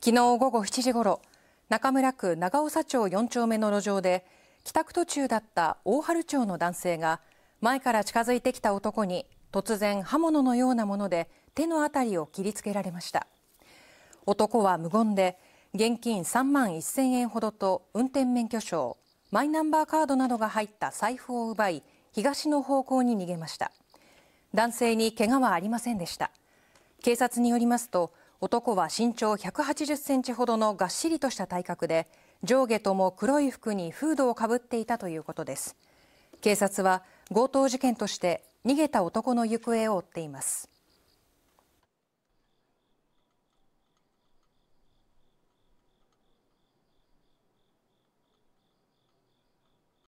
昨日午後7時ごろ中村区長長町4丁目の路上で帰宅途中だった大春町の男性が前から近づいてきた男に突然刃物のようなもので手のあたりを切りつけられました男は無言で現金3万1000円ほどと運転免許証マイナンバーカードなどが入った財布を奪い東の方向に逃げました男性に怪我はありませんでした警察によりますと男は身長180センチほどのがっしりとした体格で、上下とも黒い服にフードをかぶっていたということです。警察は強盗事件として逃げた男の行方を追っています。